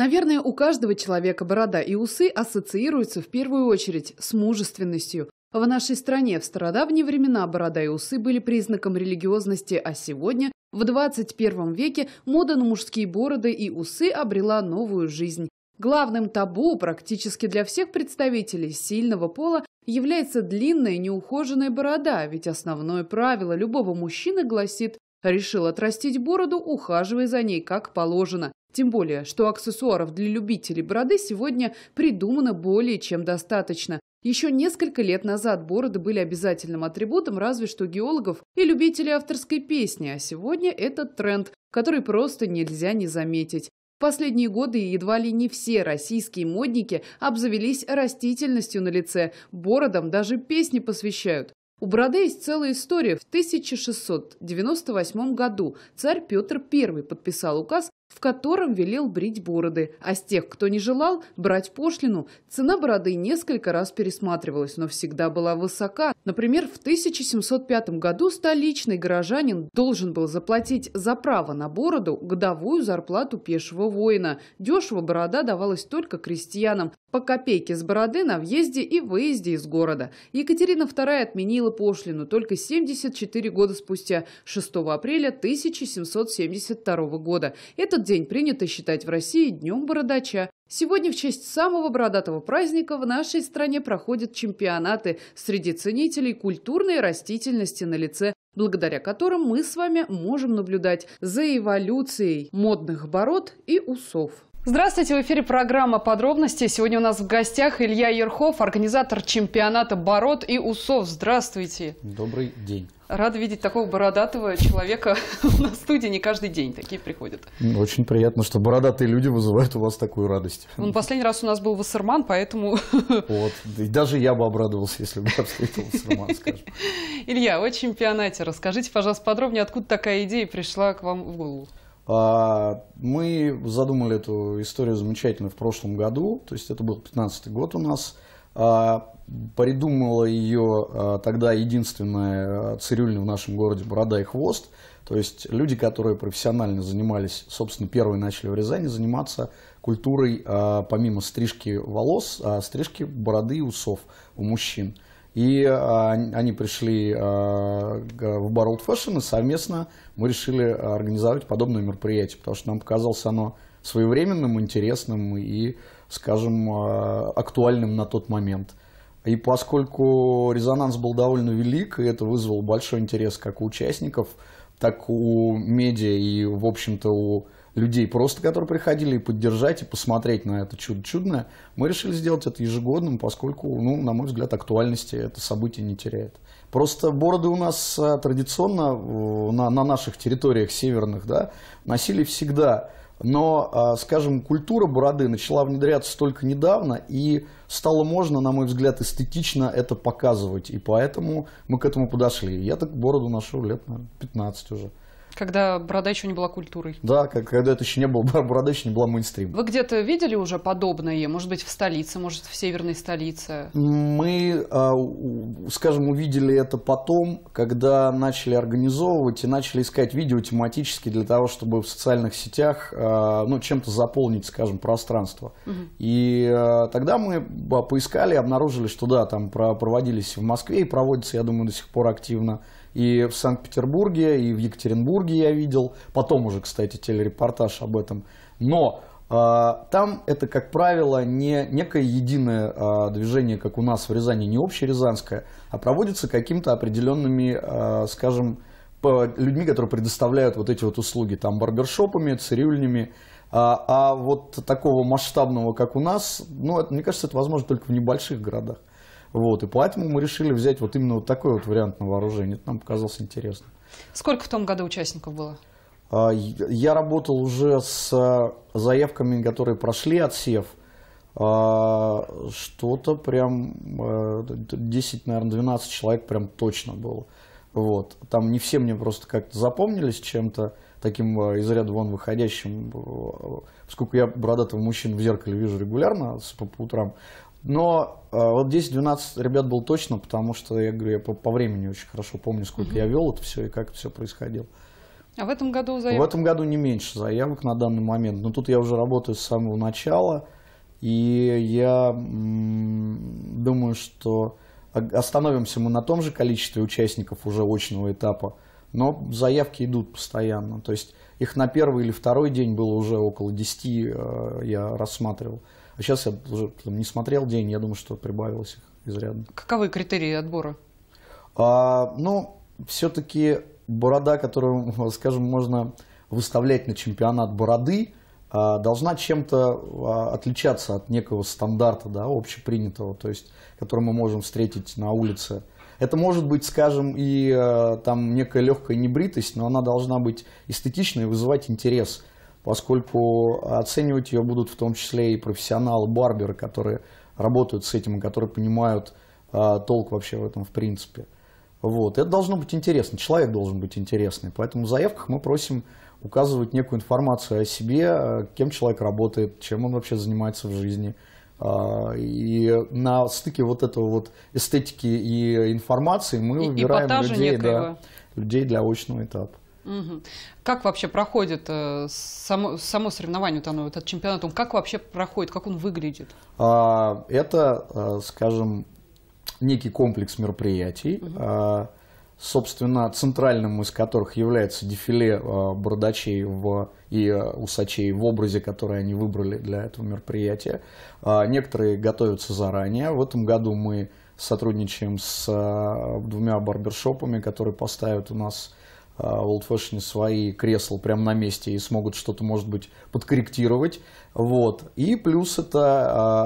Наверное, у каждого человека борода и усы ассоциируются в первую очередь с мужественностью. В нашей стране в стародавние времена борода и усы были признаком религиозности, а сегодня, в 21 веке, мода на мужские бороды и усы обрела новую жизнь. Главным табу практически для всех представителей сильного пола является длинная неухоженная борода, ведь основное правило любого мужчины гласит Решил отрастить бороду, ухаживая за ней как положено. Тем более, что аксессуаров для любителей бороды сегодня придумано более чем достаточно. Еще несколько лет назад бороды были обязательным атрибутом разве что геологов и любителей авторской песни, а сегодня этот тренд, который просто нельзя не заметить. В последние годы едва ли не все российские модники обзавелись растительностью на лице, бородам даже песни посвящают. У Брода есть целая история. В 1698 году царь Петр I подписал указ в котором велел брить бороды, а с тех, кто не желал брать пошлину, цена бороды несколько раз пересматривалась, но всегда была высока. Например, в 1705 году столичный горожанин должен был заплатить за право на бороду годовую зарплату пешего воина. Дешево борода давалась только крестьянам, по копейке с бороды на въезде и выезде из города. Екатерина II отменила пошлину только 74 года спустя, 6 апреля 1772 года. Это этот день принято считать в России Днем Бородача. Сегодня в честь самого бородатого праздника в нашей стране проходят чемпионаты среди ценителей культурной растительности на лице, благодаря которым мы с вами можем наблюдать за эволюцией модных бород и усов. Здравствуйте, в эфире программа «Подробности». Сегодня у нас в гостях Илья Ерхов, организатор чемпионата «Бород и усов». Здравствуйте. Добрый день. Рада видеть такого бородатого человека на студии. Не каждый день такие приходят. Очень приятно, что бородатые люди вызывают у вас такую радость. Ну, последний раз у нас был Вассерман, поэтому... Вот. И даже я бы обрадовался, если бы я встретил Вассерман, скажем. Илья, о чемпионате. Расскажите, пожалуйста, подробнее, откуда такая идея пришла к вам в голову? А, мы задумали эту историю замечательно в прошлом году, то есть это был 15-й год у нас. А, Придумала ее а, тогда единственная а, цирюльня в нашем городе «Борода и хвост». То есть люди, которые профессионально занимались, собственно, первые начали в Рязани заниматься культурой, а, помимо стрижки волос, стрижки бороды и усов у мужчин. И они пришли в Borrowed Fashion, и совместно мы решили организовать подобное мероприятие, потому что нам показалось оно своевременным, интересным и, скажем, актуальным на тот момент. И поскольку резонанс был довольно велик, и это вызвало большой интерес как у участников, так у медиа и, в общем-то, у людей просто, которые приходили и поддержать, и посмотреть на это чудо чудное, мы решили сделать это ежегодным, поскольку, ну, на мой взгляд, актуальности это событие не теряет. Просто бороды у нас э, традиционно э, на, на наших территориях северных да, носили всегда но, а, скажем, культура бороды начала внедряться только недавно, и стало можно, на мой взгляд, эстетично это показывать. И поэтому мы к этому подошли. Я так бороду ношу лет, наверное, 15 уже. Когда борода еще не была культурой. Да, когда это еще не было, борода еще не была мейнстрим. Вы где-то видели уже подобное? Может быть, в столице, может, в северной столице? Мы, а, скажем, увидели это потом, когда начали организовывать и начали искать видео тематически для того, чтобы в социальных сетях а, ну, чем-то заполнить, скажем, пространство. Угу. И а, тогда мы поискали, обнаружили, что да, там проводились в Москве и проводятся, я думаю, до сих пор активно и в Санкт-Петербурге, и в Екатеринбурге я видел. Потом уже, кстати, телерепортаж об этом. Но а, там это, как правило, не некое единое а, движение, как у нас в Рязани, не общерязанское, а проводится каким-то определенными, а, скажем, людьми, которые предоставляют вот эти вот услуги, там, барбершопами, цирюльнями. А, а вот такого масштабного, как у нас, ну, это, мне кажется, это возможно только в небольших городах. Вот, и поэтому мы решили взять вот именно вот такой вот вариант на вооружение. Это нам показалось интересно. Сколько в том году участников было? А, я работал уже с э, заявками, которые прошли отсев. А, что-то прям 10, наверное, 12 человек прям точно было. Вот. Там не все мне просто как-то запомнились чем-то таким э, из ряда вон выходящим, э, сколько я бородатого мужчин в зеркале вижу регулярно по, по утрам. Но э, вот 10-12 ребят был точно, потому что, я говорю, я по, по времени очень хорошо помню, сколько угу. я вел это все и как это все происходило. А в этом году заявок? В этом году не меньше заявок на данный момент. Но тут я уже работаю с самого начала, и я думаю, что остановимся мы на том же количестве участников уже очного этапа, но заявки идут постоянно. То есть их на первый или второй день было уже около 10, э, я рассматривал. А сейчас я уже не смотрел день, я думаю, что прибавилось их изрядно. Каковы критерии отбора? А, ну, все-таки борода, которую, скажем, можно выставлять на чемпионат бороды, э, должна чем-то э, отличаться от некого стандарта да, общепринятого, то есть, который мы можем встретить на улице это может быть, скажем, и э, там некая легкая небритость, но она должна быть эстетичной и вызывать интерес, поскольку оценивать ее будут в том числе и профессионалы-барберы, которые работают с этим и которые понимают э, толк вообще в этом в принципе. Вот. Это должно быть интересно, человек должен быть интересный. Поэтому в заявках мы просим указывать некую информацию о себе, э, кем человек работает, чем он вообще занимается в жизни – а, и на стыке вот этого вот эстетики и информации мы и, выбираем людей, для людей для очного этапа. Угу. Как вообще проходит э, само, само соревнование, вот оно, этот чемпионат, он как вообще проходит, как он выглядит? А, это, э, скажем, некий комплекс мероприятий, угу собственно, центральным из которых является дефиле э, бородачей в, и э, усачей в образе, который они выбрали для этого мероприятия. А, некоторые готовятся заранее. В этом году мы сотрудничаем с э, двумя барбершопами, которые поставят у нас в а, Old Fashion свои кресла прямо на месте и смогут что-то, может быть, подкорректировать. Вот. И плюс это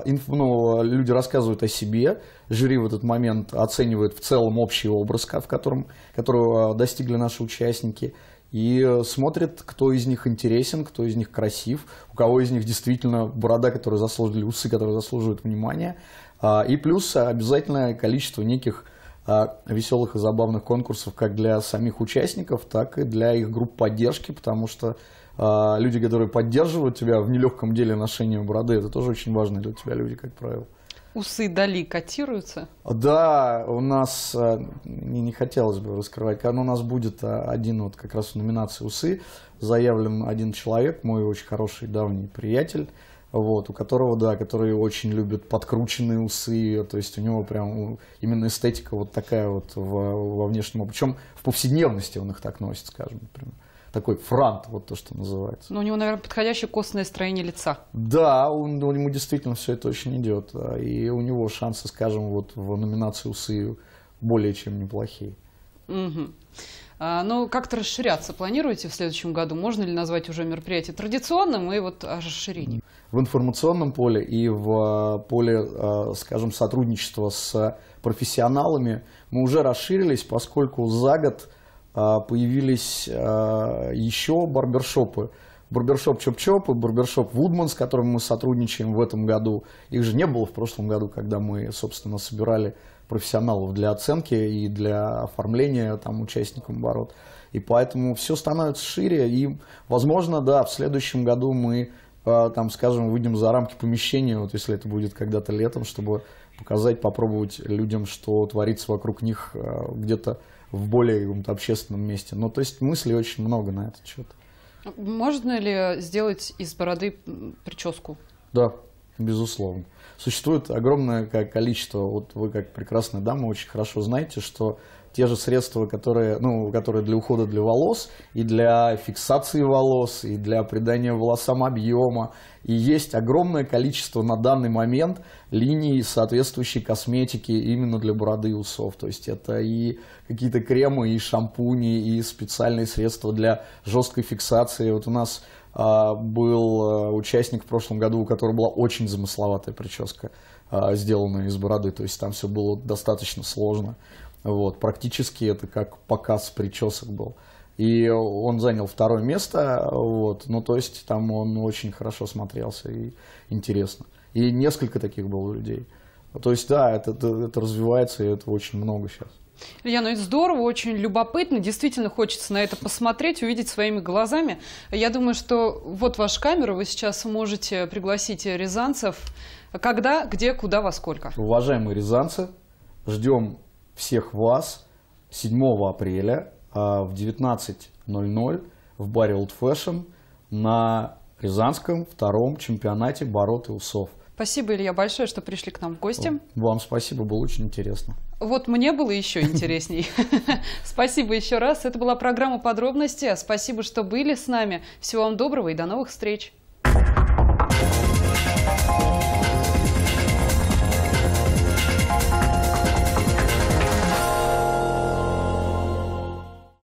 а, ну, люди рассказывают о себе, жюри в этот момент оценивает в целом общий образ, в котором, которого а, достигли наши участники, и смотрит, кто из них интересен, кто из них красив, у кого из них действительно борода, которая заслуживает усы, которые заслуживают внимания. И плюс обязательное количество неких а, веселых и забавных конкурсов как для самих участников, так и для их групп поддержки, потому что а, люди, которые поддерживают тебя в нелегком деле ношения бороды, это тоже очень важно для тебя люди, как правило. Усы Дали котируются? Да, у нас, а, мне не хотелось бы раскрывать, но у нас будет один вот как раз в номинации «Усы» заявлен один человек, мой очень хороший давний приятель, вот, у которого, да, который очень любит подкрученные усы, то есть у него прям именно эстетика вот такая вот во, во внешнем, причем в повседневности он их так носит, скажем, прям такой франт, вот то, что называется. Но ну, у него, наверное, подходящее костное строение лица. Да, у он, ему действительно все это очень идет, а, и у него шансы, скажем, вот в номинации усы более чем неплохие. Угу. А, ну, как-то расширяться планируете в следующем году? Можно ли назвать уже мероприятие традиционным и вот о расширении? В информационном поле и в а, поле, а, скажем, сотрудничества с профессионалами мы уже расширились, поскольку за год а, появились еще барбершопы. Барбершоп Чоп-Чоп и барбершоп Вудман, с которым мы сотрудничаем в этом году. Их же не было в прошлом году, когда мы, собственно, собирали профессионалов для оценки и для оформления там, участникам оборот. И поэтому все становится шире. И, возможно, да, в следующем году мы э, там, скажем, выйдем за рамки помещения, вот если это будет когда-то летом, чтобы показать, попробовать людям, что творится вокруг них э, где-то в более каком-то общественном месте. Ну, то есть мыслей очень много на этот счет. Можно ли сделать из бороды прическу? Да, безусловно. Существует огромное количество, вот вы как прекрасная дама очень хорошо знаете, что те же средства, которые, ну, которые для ухода для волос, и для фиксации волос, и для придания волосам объема. И есть огромное количество на данный момент линий соответствующей косметики именно для бороды и усов. То есть это и какие-то кремы, и шампуни, и специальные средства для жесткой фиксации. Вот у нас а, был э, участник в прошлом году, у которого была очень замысловатая прическа, а, сделанная из бороды, то есть там все было достаточно сложно. Вот, практически это как показ причесок был. И он занял второе место, вот, ну то есть там он очень хорошо смотрелся и интересно. И несколько таких было людей. То есть да, это, это развивается, и этого очень много сейчас. Илья, ну это здорово, очень любопытно. Действительно хочется на это посмотреть, увидеть своими глазами. Я думаю, что вот ваша камера, вы сейчас можете пригласить рязанцев. Когда, где, куда, во сколько? Уважаемые рязанцы, ждем всех вас 7 апреля а, в 19.00 в баре Old Fashion на Рязанском втором чемпионате «Бород усов». Спасибо, Илья, большое, что пришли к нам в гости. Вам спасибо, было очень интересно. Вот мне было еще интересней. Спасибо еще раз. Это была программа «Подробности». Спасибо, что были с нами. Всего вам доброго и до новых встреч.